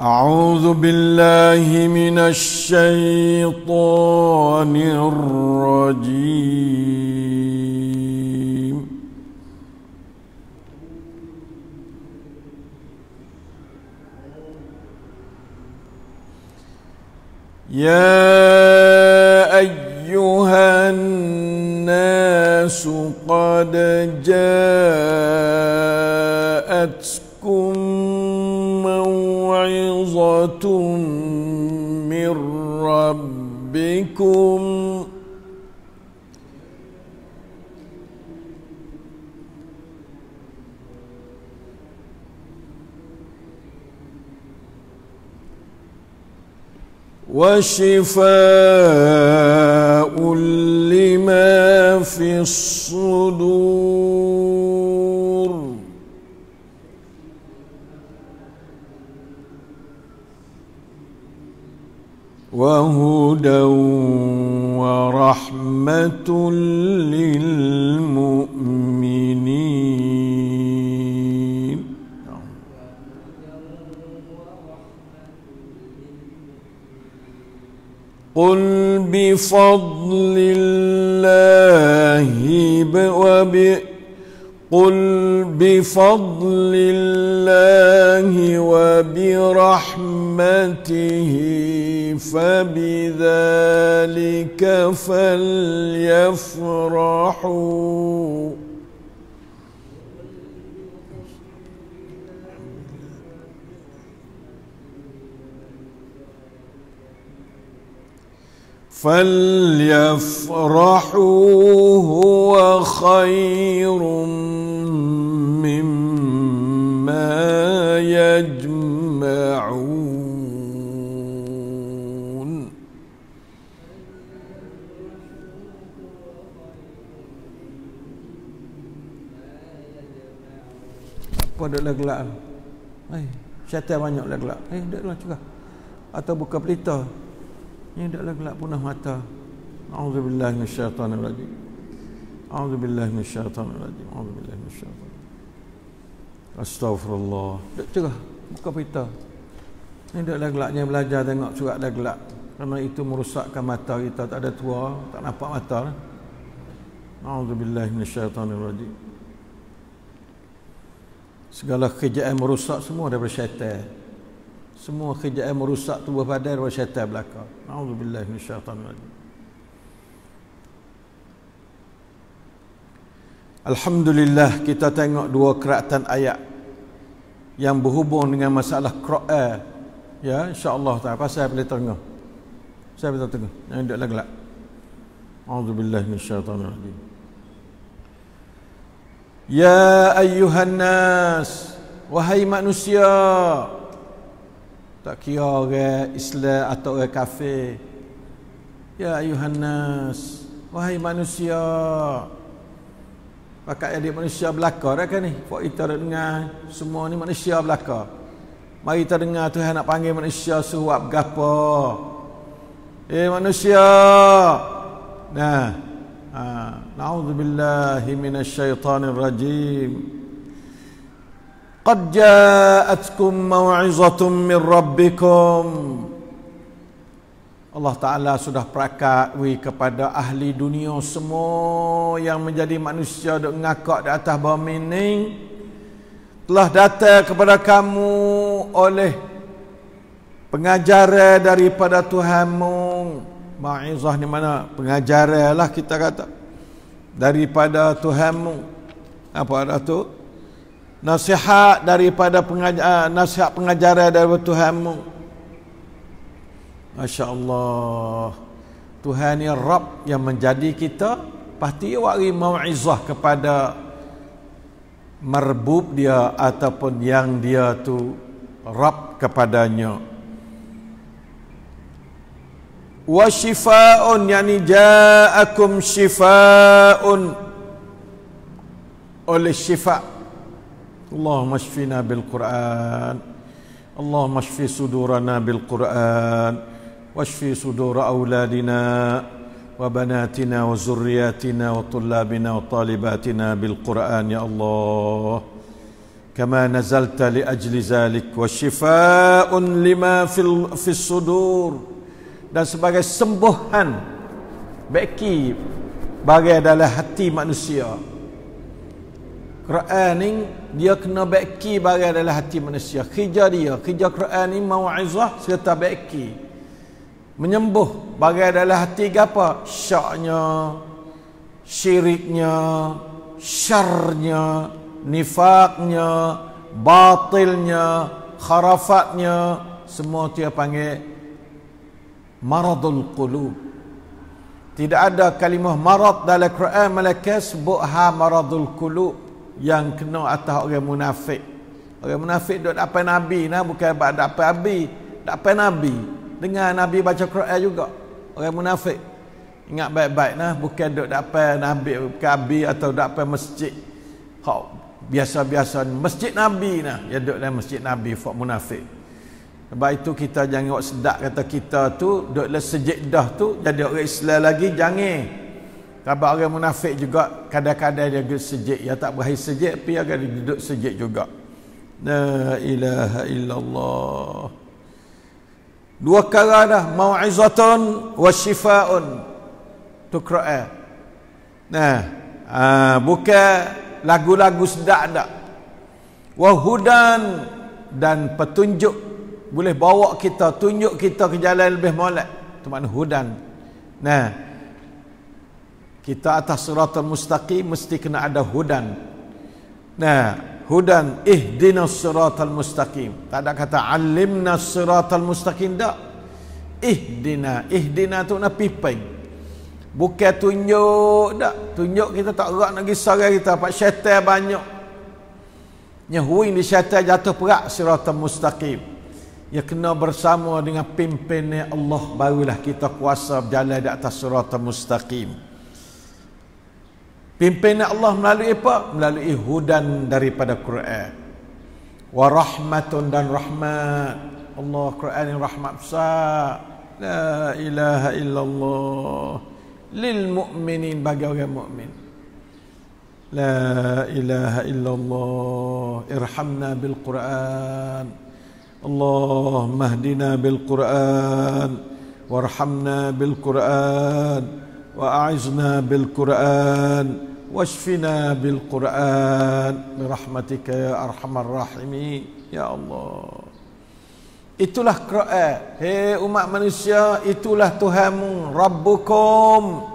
أعوذ بالله من الشيطان الرجيم يا أيها الناس قد جاءتكم موعظة من ربكم وشفاء لما في الصدور بفضل الله وب قل بفضل الله وبرحمته فبذلك فليفرحوا فليفرحوا هو خير مما يجمعون apa ada gelak eh syaitan banyak gelak eh dia lah curah atau buka pelita Ini adalah gelap punah mata. A'udzubillah min syaitan rajim. A'udzubillah min syaitan rajim. A'udzubillah min syaitan. Astaghfirullah. Tak cerah. Buka pita. Ini lagi gelapnya belajar tengok surat dah gelap. Karena itu merosakkan mata kita. Tak ada tua. Tak nampak mata. A'udzubillah min syaitan rajim. Segala kerjaan merosak semua daripada syaitan semua kejadian merusak tubuh badan dan syaitan belakang. Na'udzubillah min syaitan rajim. Alhamdulillah kita tengok dua keratan ayat yang berhubung dengan masalah Quran. Ya, insya-Allah tak apa saya boleh tengok. Saya boleh tengok. Jangan duduk gelak. A'udzubillah min syaitan rajim. Ya ayyuhan nas, wahai manusia, tak kira orang Islam atau orang kafir. Ya ayuhanas Wahai manusia. Pakai adik manusia belakang dah kan ni. Buat kita dengar semua ni manusia belakang. Mari kita dengar Tuhan nak panggil manusia suap buat Eh manusia. Nah. Ha, na'udzubillahi minasyaitanirrajim. rajim. Qad جاءتكم موعظة min Rabbikum Allah Ta'ala sudah perakatui kepada ahli dunia semua yang menjadi manusia duk ngakak di atas bumi ini telah datang kepada kamu oleh pengajaran daripada Tuhanmu ma'izah ni mana pengajaran lah kita kata daripada Tuhanmu apa ada tu nasihat daripada pengajar, ah, nasihat pengajaran daripada Tuhanmu. Masya Allah. Tuhan ni Rab yang menjadi kita. Pasti wari ma'izah kepada merbub dia ataupun yang dia tu Rab kepadanya. Wa shifa'un yani ja'akum shifa'un oleh shifa'un اللهم اشفنا بالقران اللهم اشف صدورنا بالقران واشف صدور اولادنا وبناتنا وذرياتنا وطلابنا وطالباتنا بالقران يا الله كما نزلت لاجل ذلك وشفاء لما في في الصدور dan sebagai sembuhan baiki bagi dalam hati manusia Quran ni dia kena beki barang dalam hati manusia. Kerja dia, kerja Quran ni mauizah serta beki. Menyembuh barang dalam hati apa? Syaknya, syiriknya, syarnya, nifaknya, batilnya, kharafatnya, semua dia panggil maradul qulub. Tidak ada kalimah marad dalam Quran malaikat sebut ha maradul qulub yang kena atas orang munafik. Orang munafik dok apa nabi nah bukan dapat apa nabi, apa nabi. Dengar nabi baca Quran juga. Orang munafik. Ingat baik-baik nah bukan duk apa nabi kabi atau apa masjid. Hak biasa-biasa masjid nabi nah, ya duk dalam masjid nabi fak munafik. Sebab itu kita jangan sedak kata kita tu dok le sejedah tu jadi orang Islam lagi jangan sebab orang munafik juga kadang-kadang dia duduk sejik. Ya tak berakhir sejik tapi akan duduk sejik juga. La ilaha illallah. Dua kata dah. Mau'izatun wa shifa'un. Itu Quran. Nah. Aa, ha, bukan lagu-lagu sedap tak. Wahudan dan petunjuk. Boleh bawa kita, tunjuk kita ke jalan lebih molek. Itu makna hudan. Nah kita atas siratul mustaqim mesti kena ada hudan nah hudan ihdinas siratal mustaqim tak ada kata alimna siratal mustaqim tak. ihdina ihdina tu na pipeng bukan tunjuk tak? tunjuk kita tak gerak nak gisar kita pak syaitan banyak nyahuin di syaitan jatuh perak siratal mustaqim Ya kena bersama dengan pimpinan Allah barulah kita kuasa berjalan di atas siratal mustaqim. Pimpinan Allah melalui apa? Melalui hudan daripada Quran. Wa rahmatun dan rahmat. Allah Quran yang rahmat besar. La ilaha illallah. Lil mu'minin bagi orang mu'min. La ilaha illallah. Irhamna bil Quran. Allah mahdina bil Quran. Warhamna bil Quran. Wa a'izna bil Quran. Wa واشفنا بالقرآن برحمتك يا أرحم الراحمين يا الله Itulah Quran. Hei umat manusia, itulah Tuhanmu, Rabbukum.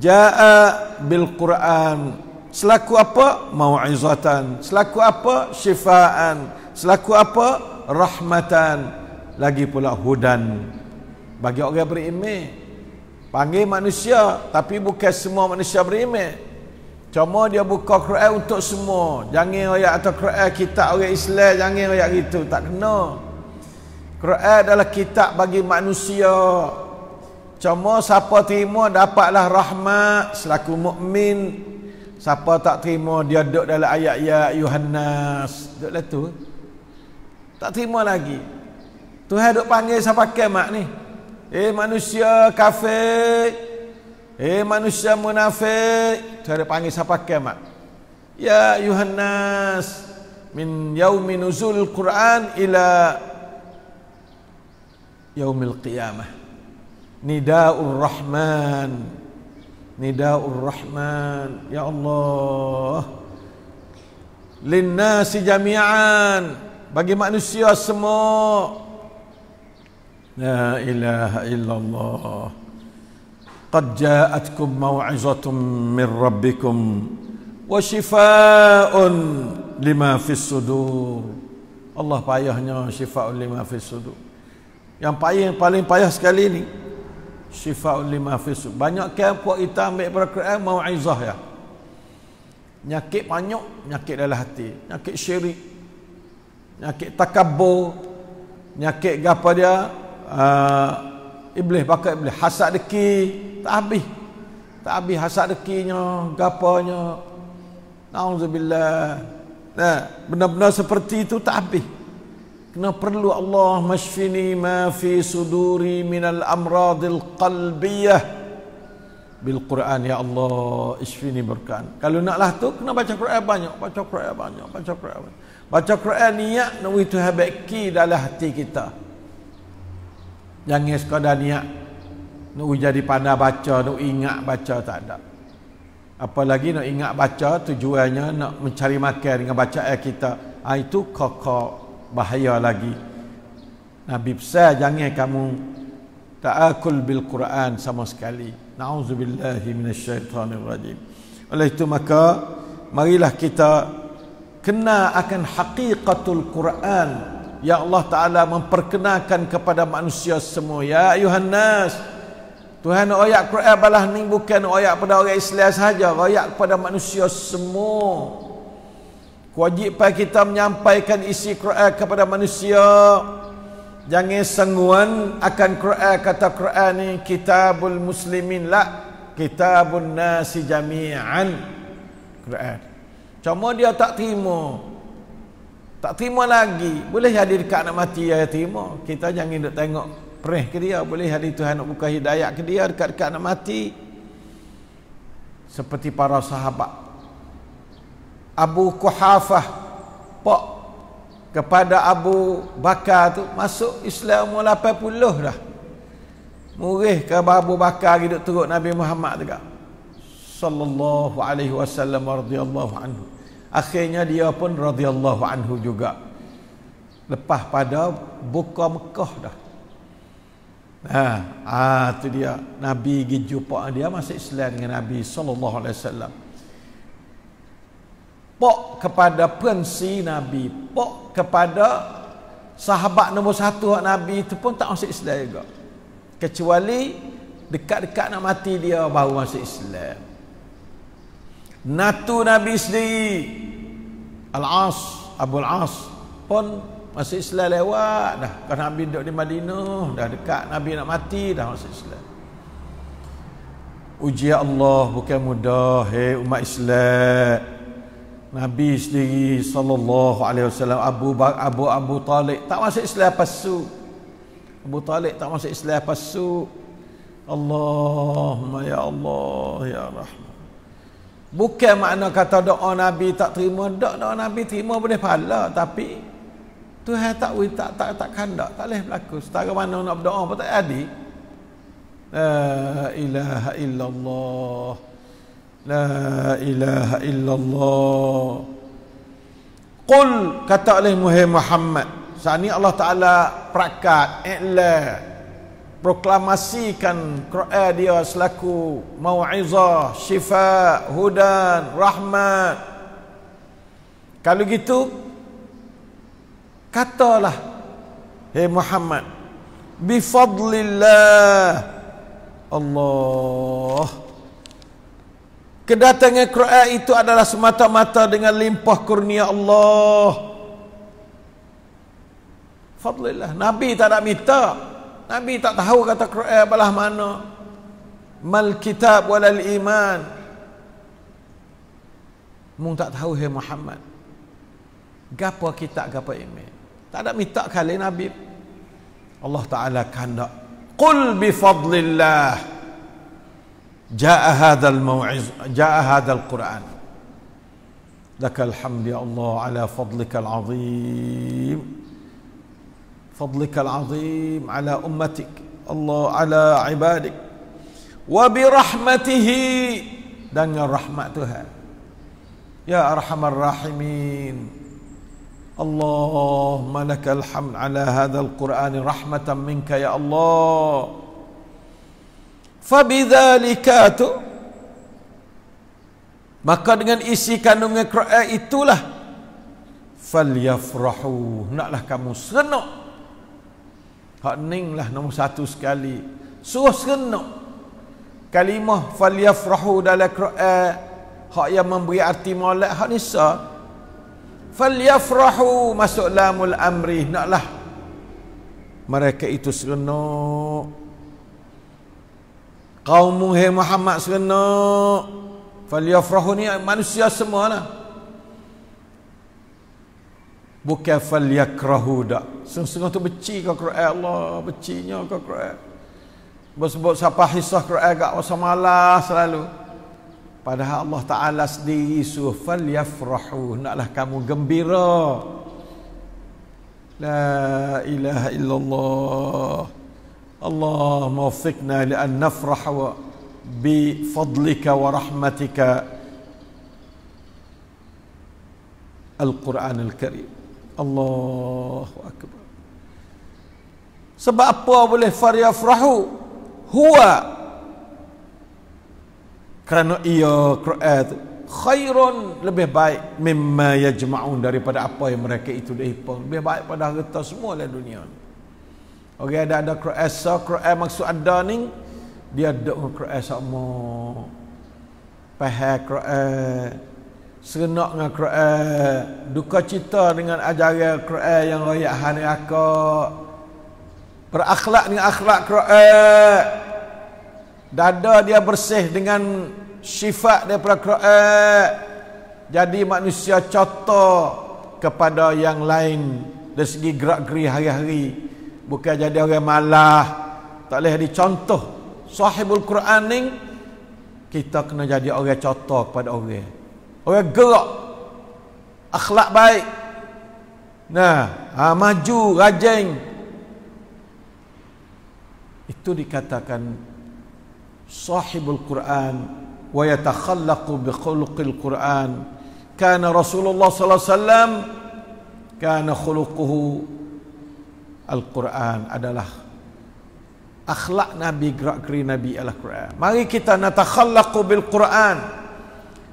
Ja'a bil Quran. Selaku apa? Mau'izatan. Selaku apa? Syifaan. Selaku apa? Rahmatan. Lagi pula hudan. Bagi orang yang beriman. Panggil manusia, tapi bukan semua manusia beriman. Cuma dia buka Quran untuk semua. Jangan ayat atau Quran kita orang Islam, jangan ayat itu tak kena. Quran adalah kitab bagi manusia. Cuma siapa terima dapatlah rahmat selaku mukmin. Siapa tak terima dia duduk dalam ayat ya Yohanes. Duduklah tu. Tak terima lagi. Tuhan duk panggil siapa pakai mak ni? Eh manusia kafir Eh manusia munafik, cara panggil siapa kiamat. Ya Yuhannas min yaumi nuzul Quran ila yaumil qiyamah. nidaul Rahman. nidaul Rahman. Ya Allah. Linnasi jami'an bagi manusia semua. La ilaha illallah. قد جاءتكم موعظة من ربكم وشفاء لما في الصدور Allah payahnya syifa'ul lima fi sudur. Yang payah yang paling payah sekali ni syifa'ul lima fi sudur. Banyak kan puak kita ambil pada Quran mau'izah ya. Nyakit banyak, nyakit dalam hati, nyakit syirik, nyakit takabbur, nyakit gapa dia? Uh, Iblis pakai iblis Hasad deki Tak habis Tak habis hasad dekinya Gapanya Na'udzubillah nah, benar-benar seperti itu tak habis Kena perlu Allah Masyfini ma fi suduri minal al qalbiyah Bil Quran ya Allah isfini berkan Kalau naklah tu kena baca Quran banyak Baca Quran banyak Baca Quran banyak Baca Quran niat Nabi Tuhan baiki dalam hati kita Jangan sekadar niat nak jadi pandai baca, nak ingat baca tak ada. Apalagi nak ingat baca tujuannya nak mencari makan dengan baca ayat kita. Ha, itu kokok bahaya lagi. Nabi besar jangan kamu ta'akul bil Quran sama sekali. Nauzubillahi minasyaitanir rajim. Oleh itu maka marilah kita kena akan hakikatul Quran Ya Allah Ta'ala memperkenalkan kepada manusia semua Ya ayuhan Tuhan ayat Quran balah ni bukan ayat pada orang Islam saja. Ayat kepada manusia semua Kewajipan kita menyampaikan isi Quran kepada manusia Jangan sengguan akan Quran kata Quran ni Kitabul Muslimin lah Kitabun Nasi Jami'an Quran Cuma dia tak terima tak terima lagi. Boleh jadi dekat anak mati ya terima. Kita jangan nak tengok perih ke dia. Boleh jadi Tuhan nak buka hidayah ke dia dekat-dekat nak mati. Seperti para sahabat. Abu Kuhafah. Pak. Kepada Abu Bakar tu. Masuk Islam umur 80 dah. Murih ke Abu Bakar hidup teruk Nabi Muhammad juga. Sallallahu alaihi wasallam radhiyallahu anhu. Akhirnya dia pun radhiyallahu anhu juga. Lepas pada buka Mekah dah. Nah, ha, ah tu dia Nabi pergi jumpa dia masih Islam dengan Nabi sallallahu alaihi wasallam. Pok kepada pensi Nabi, pok kepada sahabat nombor satu hak Nabi itu pun tak masuk Islam juga. Kecuali dekat-dekat nak mati dia baru masuk Islam. Natu Nabi sendiri Al-As Abu Al-As pun masih Islam lewat dah kerana Nabi duduk di Madinah dah dekat Nabi nak mati dah masih Islam Uji Allah bukan mudah hai hey, umat Islam Nabi sendiri sallallahu alaihi wasallam Abu Abu Abu Talib tak masuk Islam pasu Abu Talib tak masuk Islam pasu Allahumma ya Allah ya Rahman Bukan makna kata doa Nabi tak terima, doa, doa Nabi terima boleh pahala tapi Tuhan tak wui tak tak tak kandak, tak boleh berlaku. Setara mana nak berdoa pun tak jadi. La ilaha illallah. La ilaha illallah. Qul kata oleh Muhammad. Sani Allah Taala prakat iklan proklamasikan Quran dia selaku mau'izah, syifa, hudan, rahmat. Kalau gitu katalah hey Muhammad bi fadlillah Allah kedatangan Quran itu adalah semata-mata dengan limpah kurnia Allah fadlillah Nabi tak nak minta Nabi tak tahu kata Quran eh, belah mana. Mal kitab wal iman. Mung tak tahu he Muhammad. Gapo kita gapo iman. Tak ada minta kali Nabi. Allah Taala kanda. Qul bi fadlillah. Jaa hadzal mau'iz jaa hadzal Quran. Lakal hamdi ya Allah ala fadlikal azim. فضلك العظيم على أمتك الله على عبادك وبرحمته دن الرحمة Tuhan يا أرحم الراحمين اللهم لك الحمد على هذا القرآن رحمة منك يا الله فبذلك تو maka dengan isi kandungan Quran itulah falyafrahu naklah kamu senang Hak Hening lah nombor satu sekali. Suruh serenuk. Kalimah falyafrahu dalam Quran. Hak yang memberi arti maulat. Hak nisa. Falyafrahu masuk lamul amri. lah Mereka itu serenuk. Kaum Muhammad Muhammad serenuk. Falyafrahu ni manusia semua lah. Bukan fal yakrahu dak. sungguh tu beci ke Quran Allah, becinya ke Quran. Bersebut siapa hisah Quran gak masa malas selalu. Padahal Allah Taala sendiri suruh fal yafrahu, naklah kamu gembira. La ilaha illallah. Allah mawfiqna li an nafrah wa bi fadlika wa rahmatika. Al-Quranul Karim. Allahu akbar. Sebab apa boleh faryafrahu? Huwa kerana ia Quran khairun lebih baik mimma yajma'un daripada apa yang mereka itu depa. Lebih baik pada kita semua dalam dunia. Okey ada ada Quran sa Quran maksud ada ni dia ada Quran sama. Pahal Quran senak dengan Quran duka cita dengan ajaran Quran yang royak hari aku berakhlak dengan akhlak Quran dada dia bersih dengan sifat daripada Quran jadi manusia contoh kepada yang lain dari segi gerak-geri hari-hari bukan jadi orang malah tak boleh dicontoh sahibul Quran ni kita kena jadi orang contoh kepada orang orang gerak akhlak baik nah ha, maju rajin itu dikatakan sahibul Quran wa yatakhallaqu bi khuluqil Quran kana Rasulullah sallallahu alaihi wasallam kana khuluquhu Al-Quran adalah akhlak Nabi gerak geri Nabi Al-Quran. Mari kita natakhallaqu bil Quran. Al-Quran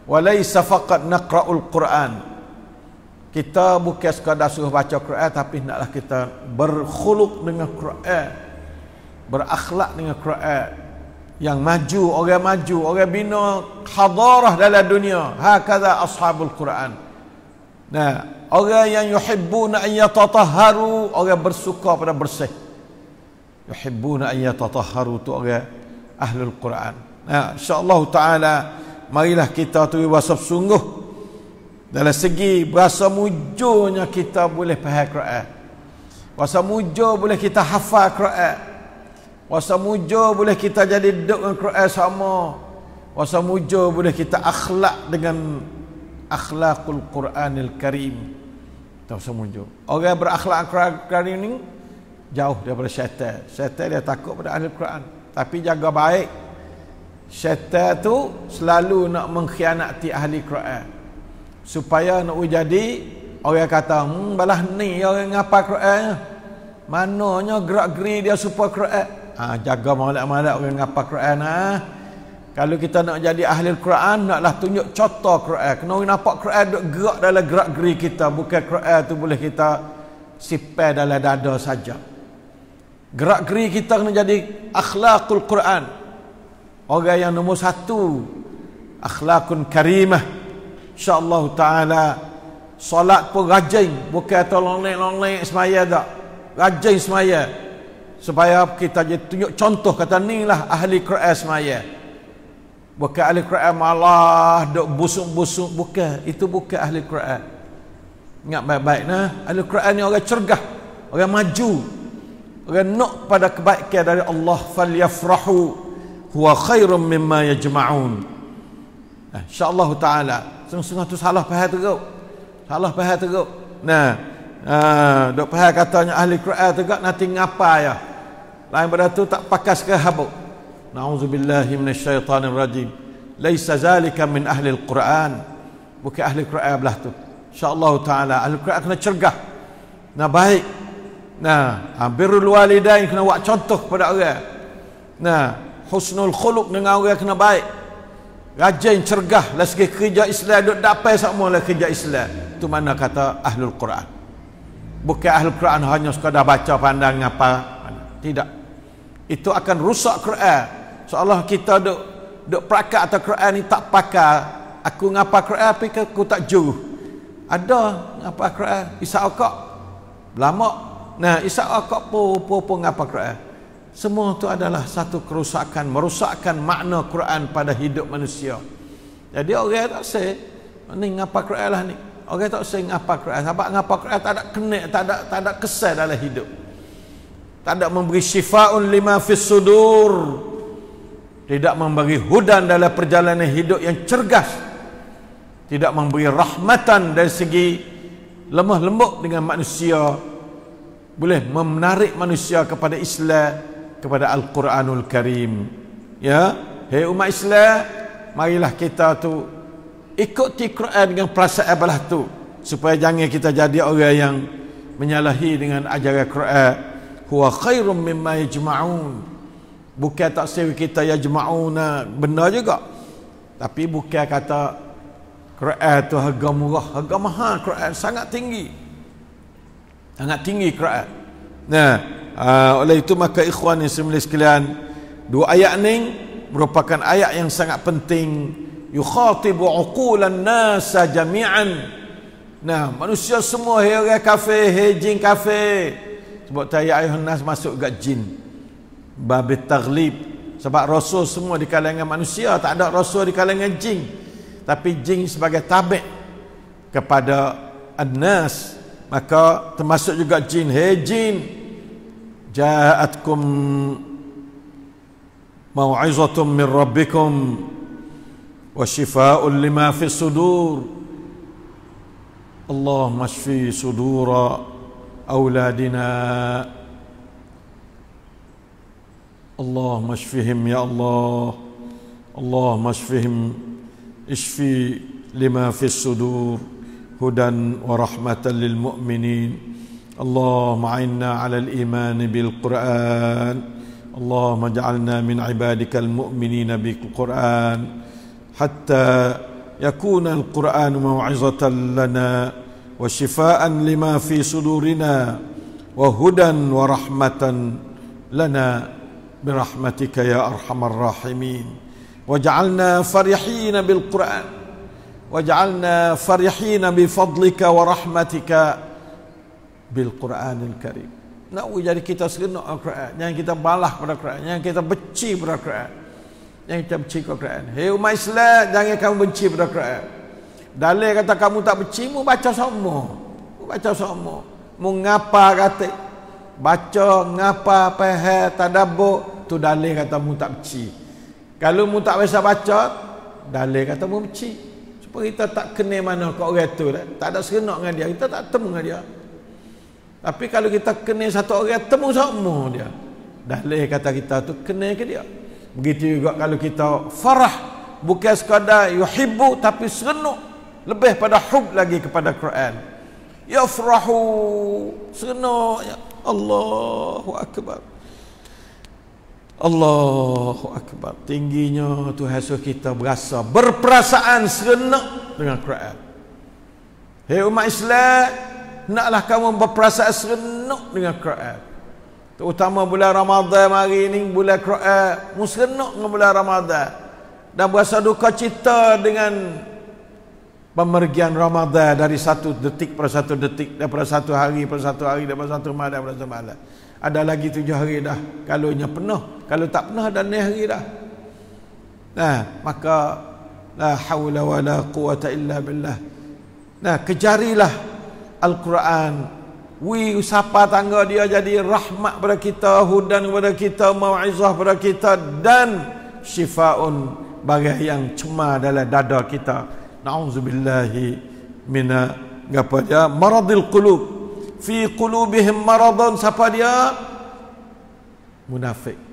walaysa faqat naqra'ul Quran. Kita bukan sekadar suruh baca Quran tapi hendaklah kita berkhuluk dengan Quran. Berakhlak dengan Quran. Yang maju, orang maju, orang bina hadarah dalam dunia. Ha Hakaza ashabul Quran. Nah, orang yang yuhibbuna an yatatahharu, orang bersuka pada bersih. Yuhibbuna an yatatahharu tu orang ahlul Quran. Nah, Allah taala marilah kita tu wasap sungguh dalam segi berasa mujurnya kita boleh faham Quran. Rasa mujur boleh kita hafal Quran. Rasa mujur boleh kita jadi duduk dengan Quran sama. Rasa mujur boleh kita akhlak dengan akhlakul Quranil Karim. Tak rasa mujur. Orang berakhlak Quran Karim ni jauh daripada syaitan. Syaitan dia takut pada ahli Quran. Tapi jaga baik syaitan tu selalu nak mengkhianati ahli Quran supaya nak jadi orang kata hmm, balah ni orang ngapa Quran mananya gerak geri dia supaya Quran ha, jaga malak-malak orang ngapa Quran ha. kalau kita nak jadi ahli Quran naklah tunjuk contoh Quran kena orang nampak Quran duk gerak dalam gerak geri kita bukan Quran tu boleh kita sipai dalam dada saja gerak geri kita kena jadi akhlakul Quran Orang yang nombor satu Akhlakun karimah InsyaAllah ta'ala salat pun rajin Bukan atau lonek-lonek semaya tak Rajin semaya Supaya kita tunjuk contoh Kata ni lah ahli Quran semaya Bukan ahli Quran malah Duk busuk-busuk Bukan Itu bukan ahli Quran Ingat baik-baik nah. Ahli Quran ni orang cergah Orang maju Orang nak pada kebaikan dari Allah Falyafrahu Falyafrahu huwa khairum mimma yajma'un. Eh, InsyaAllah ta'ala. Sengah-sengah tu salah faham teruk. Salah faham teruk. Nah, Ah, dok pahal katanya ahli Quran tegak nanti ngapa ya? Lain pada tu tak pakas ke habuk. Nauzubillahi minasyaitanir rajim. Laisa zalika min ahli al Bukan ahli Quran belah tu. InsyaAllah taala ahli Quran kena cergah. Nah baik. Nah, birrul walidain kena buat contoh kepada orang. Nah, husnul khuluq dengan orang kena baik rajin cergah dari lah segi kerja Islam dok dapat semua lah kerja Islam tu mana kata ahlul Quran bukan ahlul Quran hanya sekadar baca pandang apa tidak itu akan rusak Quran seolah kita dok dok prakat atau Quran ni tak pakar aku ngapa Quran tapi aku tak juruh ada ngapa Quran isak okok. lama nah isak akak pun pun ngapa Quran semua itu adalah satu kerusakan, merusakkan makna Quran pada hidup manusia. Jadi orang tak saya, ni ngapa Quran lah ni. Orang tak saya ngapa Quran, sebab ngapa Quran tak ada kena, tak ada, tak ada kesal dalam hidup. Tak ada memberi syifa'un lima fis sudur. Tidak memberi hudan dalam perjalanan hidup yang cergas. Tidak memberi rahmatan dari segi lemah lembut dengan manusia. Boleh menarik manusia kepada Islam kepada Al-Quranul Karim. Ya, hei umat Islam, marilah kita tu ikuti Quran dengan perasaan belah tu supaya jangan kita jadi orang yang menyalahi dengan ajaran Quran. Huwa khairum mimma yajma'un. Bukan tak sewi kita ya yajma'una benar juga. Tapi bukan kata Quran tu harga murah, harga mahal Quran sangat tinggi. Sangat tinggi Quran. Nah, uh, oleh itu maka ikhwan yang semula sekalian dua ayat ni merupakan ayat yang sangat penting yukhatibu uqulan nasa jami'an nah manusia semua hei kafe hei jin kafe sebab tadi ayat nas masuk dekat jin babi taglib sebab rasul semua di kalangan manusia tak ada rasul di kalangan jin tapi jin sebagai tabik kepada an-nas maka termasuk juga jin hei jin جاءتكم موعظه من ربكم وشفاء لما في الصدور اللهم اشف صدور اولادنا اللهم اشفهم يا الله اللهم اشفهم اشفي لما في الصدور هدى ورحمه للمؤمنين اللهم عنا على الإيمان بالقرآن اللهم اجعلنا من عبادك المؤمنين بالقرآن حتى يكون القرآن موعظة لنا وشفاء لما في صدورنا وهدى ورحمة لنا برحمتك يا أرحم الراحمين واجعلنا فرحين بالقرآن واجعلنا فرحين بفضلك ورحمتك bil Quranil Karim. Nak jadi kita serenok Al-Quran, yang kita balah pada Al-Quran, yang kita benci pada Al-Quran. Yang kita benci pada Al-Quran. Hei umat Islam, jangan kamu benci pada Al-Quran. Dalil kata kamu tak benci, mu baca semua. Mu baca semua. Mu ngapa kata baca ngapa pehe tadabbu tu dalil kata mu tak benci. Kalau mu tak biasa baca, dalil kata mu benci. Supaya kita tak kena mana kau orang tu, tak ada serenok dengan dia, kita tak temu dengan dia. Tapi kalau kita kena satu orang temu sama dia. Dah leh kata kita tu kena ke dia. Begitu juga kalau kita farah bukan sekadar yuhibbu tapi senuk lebih pada hub lagi kepada Quran. Ya Yafrahu senuk ya Allahu akbar. Allahu akbar. Tingginya Tuhan suruh kita berasa berperasaan senuk dengan Quran. Hei umat Islam, naklah kamu berperasaan serenuk dengan Quran. Terutama bulan Ramadhan hari ini, bulan Quran, musrenuk dengan bulan Ramadhan. Dan berasa duka cita dengan pemergian Ramadhan dari satu detik per satu detik, daripada satu hari per satu hari, daripada satu malam, daripada satu malam. Ada lagi tujuh hari dah, kalau penuh. Kalau tak penuh, dan ni hari dah. Nah, maka, la hawla wa la quwata illa billah. Nah, kejarilah Al-Quran We usapa tangga dia jadi rahmat kepada kita Hudan kepada kita Mau'izah kepada kita Dan syifa'un Bagai yang cema dalam dada kita Na'udzubillahi Mina Gapa dia Maradil qulub Fi qulubihim maradun Siapa dia? Munafik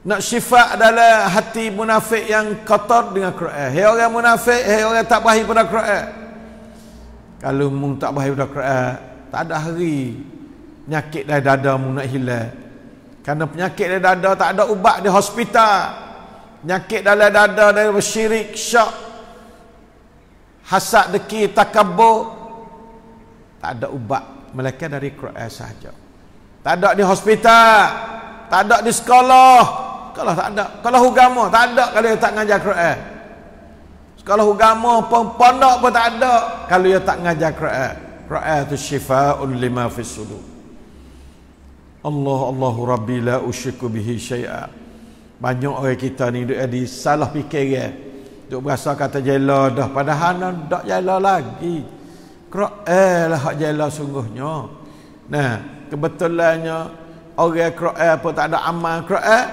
nak syifa adalah hati munafik yang kotor dengan Quran. Hei orang munafik, hei orang tak bahi pada Quran kalau mung tak bahaya pada Quran eh, tak ada hari penyakit dari dada mung nak hilang kerana penyakit dari dada tak ada ubat di hospital penyakit dalam dada dari syirik syak hasad deki takabur tak ada ubat mereka dari Quran sahaja tak ada di hospital tak ada di sekolah kalau tak ada kalau agama tak ada kalau tak ngajar Quran Sekolah agama pun pondok pun tak ada kalau dia tak ngajar Quran. Quran tu syifaun lima fis sudur. Allah Allahu Rabbi la usyku bihi syai'a. Banyak orang kita ni duk ada salah fikiran. Duk berasa kata jela dah padahal nak dak jela lagi. Quran lah hak jela sungguhnya. Nah, kebetulannya orang Quran pun tak ada amal Quran.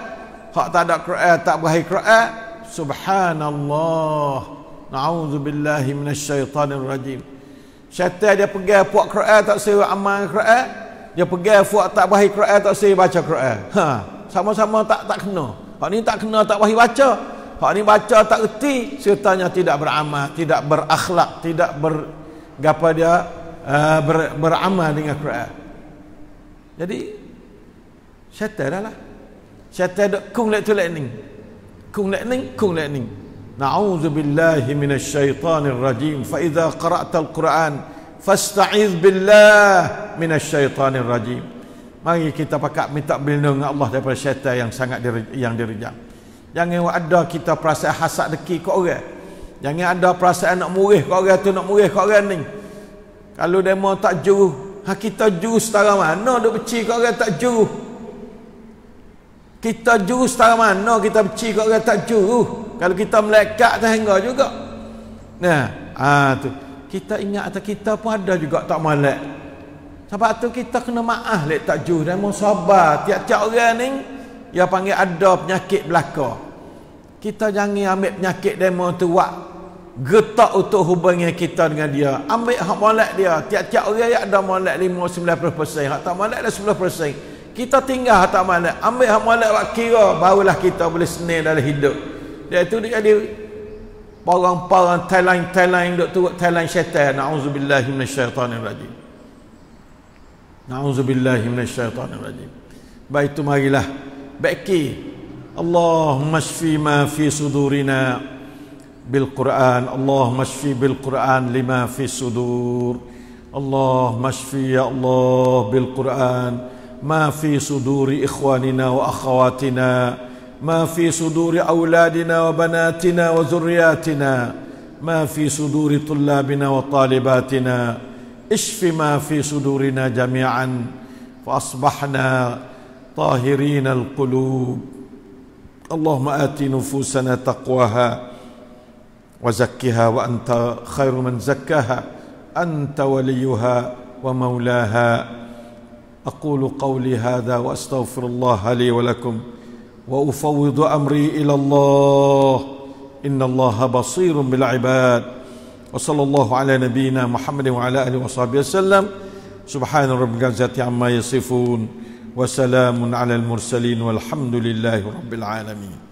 Hak tak ada Quran tak berhai Quran. Subhanallah. Na'udzubillahi minasyaitanir rajim. Syaitan dia pegang puak Quran tak sesuai amal Quran, dia pegang puak tak wahai Quran tak sesuai baca Quran. Ha, sama-sama tak tak kena. Hak ni tak kena tak wahai baca. Hak ni baca tak erti, syaitannya tidak beramal, tidak berakhlak, tidak ber gapa dia uh, ber, beramal dengan Quran. Jadi syaitan dah lah. Syaitan dok kung lek tu lek ning. Kung lek ning, kung lek ning. نعوذ بالله من الشيطان الرجيم فإذا قرأت القرآن فاستعذ بالله من الشيطان الرجيم Mari kita pakat minta berlindung dengan Allah daripada syaitan yang sangat diri, yang dirijam. Jangan ada kita perasaan hasad deki ke orang. Jangan ada perasaan nak murih ke orang tu, nak murih ke orang ni. Kalau demo tak juruh, ha kita juruh setara mana duk beci ke orang tak juruh kita juru setara mana kita beci kat orang tak juru kalau kita melekat tak juga nah ah tu kita ingat atas kita pun ada juga tak malak sebab tu kita kena maaf lek tak juru dan musabah tiap-tiap orang ni dia panggil ada penyakit belaka kita jangan ambil penyakit demo tu wak getak untuk hubungan kita dengan dia ambil hak molek dia tiap-tiap orang yang ada molek 5 90% hak tak molek dah 10% kita tinggal tak malak ambil hak malak wak kira barulah kita boleh senang dalam hidup dia itu dia jadi parang-parang talang-talang duk turut talang syaitan na'udzubillahi minasyaitanir rajim na'udzubillahi minasyaitanir rajim baik tu marilah baik Allahumma shfi ma fi sudurina bil Quran Allahumma shfi bil Quran lima fi sudur Allahumma shfi ya Allah bil Quran Allahumma shfi ما في صدور اخواننا واخواتنا ما في صدور اولادنا وبناتنا وذرياتنا ما في صدور طلابنا وطالباتنا اشف ما في صدورنا جميعا فاصبحنا طاهرين القلوب اللهم ات نفوسنا تقواها وزكها وانت خير من زكاها انت وليها ومولاها اقول قولي هذا واستغفر الله لي ولكم وافوض امري الى الله ان الله بصير بالعباد وصلى الله على نبينا محمد وعلى اله وصحبه وسلم سبحان ربك العزه عما يصفون وسلام على المرسلين والحمد لله رب العالمين